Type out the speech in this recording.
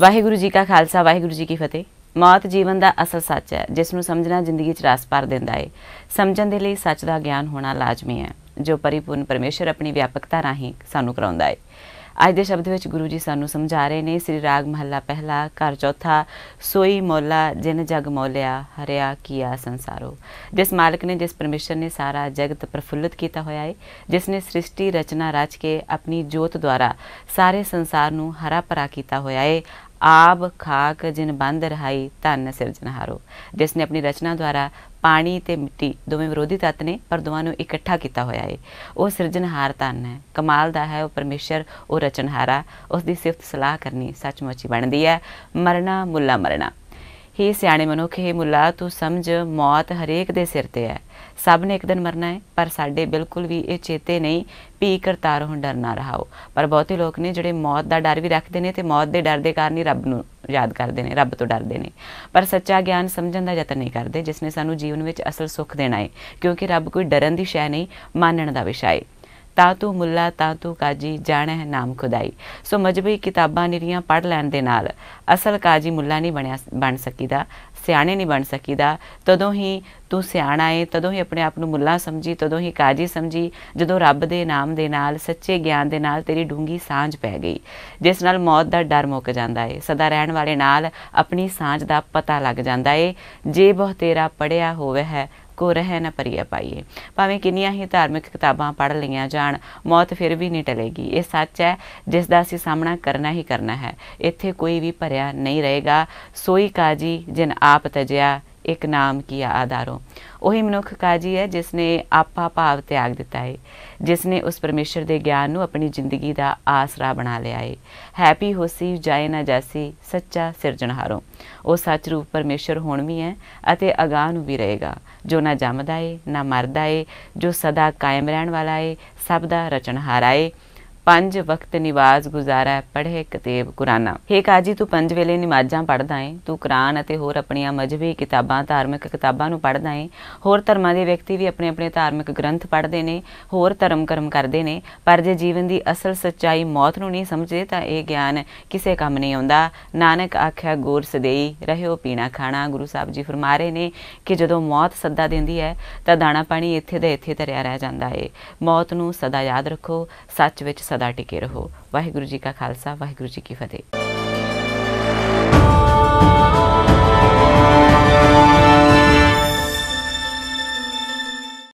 ਵਾਹਿਗੁਰੂ ਜੀ ਕਾ ਖਾਲਸਾ ਵਾਹਿਗੁਰੂ ਜੀ ਕੀ ਫਤਿਹ ਮੌਤ ਜੀਵਨ ਦਾ ਅਸਲ ਸੱਚ ਹੈ ਜਿਸ ਨੂੰ ਸਮਝਣਾ ਜ਼ਿੰਦਗੀ 'ਚ ਰਾਸ ਭਰ ਦਿੰਦਾ ਹੈ ਸਮਝਣ ਦੇ ਲਈ ਸੱਚ ਦਾ ਗਿਆਨ ਹੋਣਾ ਲਾਜ਼ਮੀ ਹੈ ਜੋ ਪਰਿਪੂਰਨ ਪਰਮੇਸ਼ਰ ਆਪਣੀ ਵਿਆਪਕਤਾ ਰਾਹੀਂ ਸਾਨੂੰ ਕਰਾਉਂਦਾ ਹੈ ਅੱਜ ਦੇ ਸ਼ਬਦ ਵਿੱਚ ਗੁਰੂ ਜੀ ਸਾਨੂੰ ਸਮਝਾ ਰਹੇ ਨੇ ਸ੍ਰੀ ਰਾਗ ਮਹੱਲਾ ਪਹਿਲਾ ਘਰ ਚੌਥਾ ਸੋਈ ਮੋਲਾ ਜਿਨ ਜਗ ਮੋਲਿਆ ਹਰਿਆ ਕੀਆ ਸੰਸਾਰੋ ਜਿਸ ਮਾਲਕ ਨੇ ਜਿਸ ਪਰਮੇਸ਼ਰ ਨੇ ਸਾਰਾ ਜਗਤ ਪ੍ਰਫੁੱਲਤ ਕੀਤਾ ਹੋਇਆ ਹੈ ਜਿਸ ਨੇ ਸ੍ਰਿਸ਼ਟੀ ਰਚਨਾ ਰਚ ਕੇ ਆਪਣੀ ਜੋਤ ਦੁਆਰਾ ਸਾਰੇ ਸੰਸਾਰ ਨੂੰ ਹਰਾ ਭਰਾ ਕੀਤਾ ਹੋਇਆ ਹੈ ਆਬ ਖਾਕ ਜਿਨ ਬੰਦ ਰਹੀ ਧੰਨ ਸਿਰਜਨਹਾਰੋ ਜਿਸ ਨੇ ਆਪਣੀ ਰਚਨਾ ਦੁਆਰਾ ਪਾਣੀ ਤੇ ਮਿੱਟੀ ਦੋਵੇਂ ਵਿਰੋਧੀ ਤੱਤ ਨੇ ਪਰ ਦੋਵਾਂ ਨੂੰ ਇਕੱਠਾ ਕੀਤਾ ਹੋਇਆ ਏ ਉਹ ਸਿਰਜਨਹਾਰ ਧੰਨ ਹੈ ਕਮਾਲ ਦਾ ਹੈ ਉਹ ਪਰਮੇਸ਼ਰ ਉਹ ਰਚਨਹਾਰਾ ਉਸ ਦੀ ਸਿਫਤ ਸਲਾਹ ਕਰਨੀ ਸੱਚਮੁੱਚ ਹੀ ਬਣਦੀ ਹੈ ਮਰਨਾ ਮੁੱਲਾ ਮਰਨਾ ਹੇ ਸਿਆਣੇ ਮਨੁੱਖ ਹੇ ਮੁੱਲਾ ਤੂੰ ਸਮਝ ਮੌਤ ਹਰੇਕ ਦੇ ਸਿਰ ਤੇ ਹੈ ਸਭ ਨੇ ਇੱਕ ਦਿਨ ਮਰਨਾ ਹੈ ਪਰ ਸਾਡੇ ਬਿਲਕੁਲ ਵੀ ਇਹ ਚੇਤੇ ਨਹੀਂ ਪੀ ਕਰਤਾਰ ਹੁਣ ਡਰਨਾ ਰਹਾਓ ਪਰ ਬਹੁਤੇ ਲੋਕ ਨੇ ਜਿਹੜੇ ਮੌਤ ਦਾ ਡਰ ਵੀ ਰੱਖਦੇ ਨੇ ਤੇ ਮੌਤ ਦੇ ਡਰ ਦੇ ਕਾਰਨ ਹੀ ਰੱਬ ਨੂੰ ਯਾਦ ਕਰਦੇ ਨੇ ਰੱਬ ਤੋਂ ਡਰਦੇ ਨੇ ਪਰ ਸੱਚਾ ਗਿਆਨ ਸਮਝਣ ਦਾ ਯਤਨ ਨਹੀਂ ਕਰਦੇ ਜਿਸ ਨੇ ਸਾਨੂੰ ਜੀਵਨ ਵਿੱਚ ਅਸਲ ਸੁੱਖ ਦੇਣਾ ਹੈ ਕਿਉਂਕਿ ਰੱਬ ਕੋਈ ਡਰਨ ਦੀ ਸ਼ੈ ਨਹੀਂ ਮੰਨਣ ਦਾ ਵਿਸ਼ਾ ਹੈ ਤਾ ਤੂੰ ਮੁੱਲਾ ਤਾ ਤੂੰ ਕਾਜੀ ਹੈ ਨਾਮ ਖੁਦਾਈ ਸੋ ਮਜਬੀ ਕਿਤਾਬਾਂ ਨਿਰੀਆਂ ਪੜ ਲੈਣ ਦੇ ਨਾਲ ਅਸਲ ਕਾਜੀ ਮੁੱਲਾ ਨਹੀਂ ਬਣਿਆ ਬਣ ਸਕੀਦਾ ਸਿਆਣੇ ਨਹੀਂ ਬਣ ਸਕੀਦਾ ਤਦੋਂ ਹੀ ਤੂੰ ਸਿਆਣਾ ਏ ਤਦੋਂ ਹੀ ਆਪਣੇ ਆਪ ਨੂੰ ਮੁੱਲਾ ਸਮਝੀ ਤਦੋਂ ਹੀ ਕਾਜੀ ਸਮਝੀ ਜਦੋਂ ਰੱਬ ਦੇ ਨਾਮ ਦੇ ਨਾਲ ਸੱਚੇ ਗਿਆਨ ਦੇ ਨਾਲ ਤੇਰੀ ਡੂੰਗੀ ਸਾਂਝ ਪੈ ਗਈ ਜਿਸ ਨਾਲ ਮੌਤ ਦਾ ਡਰ ਮੁੱਕ ਜਾਂਦਾ ਏ ਸਦਾ ਰਹਿਣ ਵਾਲੇ ਨਾਲ ਆਪਣੀ ਸਾਂਝ ਦਾ ਪਤਾ ਲੱਗ ਜਾਂਦਾ ਏ ਜੇ ਬਹੁ ਤੇਰਾ ਪੜਿਆ ਹੋਵੇ ਹੈ ਕੋ ਰਹਿ ਨਾ ਪਰਿਆ ਪਾਈਏ ਭਾਵੇਂ ਕਿੰਨੀਆਂ ਹੀ ਧਾਰਮਿਕ ਕਿਤਾਬਾਂ ਪੜ ਲਈਆਂ ਜਾਣ ਮੌਤ ਫਿਰ ਵੀ ਨਹੀਂ ਟਲੇਗੀ ਇਹ ਸੱਚ ਹੈ ਜਿਸ ਦਾ ਅਸੀਂ ਸਾਹਮਣਾ ਕਰਨਾ ਹੀ ਕਰਨਾ ਹੈ ਇੱਥੇ ਕੋਈ ਵੀ ਭਰਿਆ ਨਹੀਂ ਰਹੇਗਾ ਸੋਈ ਕਾਜੀ ਜਿਨ ਆਪ ਤਜਿਆ ਇੱਕ ਨਾਮ ਕੀਆ ਆਧਾਰੋਂ ਉਹੀ ਮਨੁੱਖ ਕਾਜੀ ਹੈ ਜਿਸ ਨੇ ਆਪਾ ਭਾਵ ਤਿਆਗ ਦਿੱਤਾ ਹੈ ਜਿਸ ਨੇ ਉਸ ਪਰਮੇਸ਼ਰ ਦੇ ਗਿਆਨ ਨੂੰ ਆਪਣੀ ਜ਼ਿੰਦਗੀ ਦਾ ਆਸਰਾ ਬਣਾ ਲਿਆ ਹੈ ਹੈਪੀ ਹੋਸੀ ਜਾਏ ਨਾ ਜਾਸੀ ਸੱਚਾ ਸਿਰਜਣਹਾਰੋਂ ਉਹ ਸੱਚ ਰੂਪ ਪਰਮੇਸ਼ਰ ਹੁਣ ਵੀ ਹੈ ਅਤੇ ਅਗਾਹ ਨੂੰ ਵੀ ਰਹੇਗਾ ਜੋ ਨਾ ਜੰਮਦਾ ਏ ਨਾ ਮਰਦਾ ਏ ਜੋ ਸਦਾ ਕਾਇਮ ਰਹਿਣ ਵਾਲਾ ਏ ਸਭ ਦਾ ਰਚਣਹਾਰਾ ਏ ਪੰਜ ਵਕਤ ਨਿਵਾਜ਼ ਗੁਜ਼ਾਰਾ ਪੜ੍ਹੇ ਕਤੇਬ ਕੁਰਾਨਾ ਹੇ ਕਾਜੀ ਤੂੰ ਪੰਜ ਵੇਲੇ ਨਿਮਾਜ਼ਾਂ ਪੜ੍ਹਦਾ ਏ ਤੂੰ ਕੁਰਾਨ ਅਤੇ ਹੋਰ ਆਪਣੀਆਂ ਮਜਬੀ ਕਿਤਾਬਾਂ ਧਾਰਮਿਕ ਕਿਤਾਬਾਂ ਨੂੰ ਪੜ੍ਹਦਾ ਏ ਹੋਰ ਧਰਮਾਂ ਦੇ ਵਿਅਕਤੀ ਵੀ ਆਪਣੇ ਆਪਣੇ ਧਾਰਮਿਕ ਗ੍ਰੰਥ ਪੜ੍ਹਦੇ ਨੇ ਹੋਰ ਧਰਮ ਕਰਮ ਕਰਦੇ ਨੇ ਪਰ ਜੇ ਜੀਵਨ ਦੀ ਅਸਲ ਸੱਚਾਈ ਮੌਤ ਨੂੰ ਨਹੀਂ ਸਮਝੇ ਤਾਂ ਇਹ ਗਿਆਨ ਕਿਸੇ ਕੰਮ ਨਹੀਂ ਆਉਂਦਾ ਨਾਨਕ ਆਖਿਆ ਗੁਰ ਸਦੇਈ ਰਹਿਓ ਪੀਣਾ ਖਾਣਾ ਗੁਰੂ ਸਾਹਿਬ ਜੀ ਫਰਮਾ ਰਹੇ ਨੇ ਕਿ ਜਦੋਂ ਮੌਤ ਸੱਦਾ ਦਿੰਦੀ ਹੈ ਤਾਂ ਦਾਣਾ ਪਾਣੀ ਇੱਥੇ ਦੇ ਇੱਥੇ ਧਰਿਆ ਰਹਿ ਜਾਂਦਾ ਏ ਮੌਤ ਨੂੰ ਸਦਾ ਯਾਦ ਰੱਖੋ ਸੱਚ ਵਿੱਚ ਸਦਾ ਟਿਕੇ ਰਹੋ ਵਾਹਿਗੁਰੂ ਜੀ ਕਾ ਖਾਲਸਾ ਵਾਹਿਗੁਰੂ ਜੀ ਕੀ ਫਤਿਹ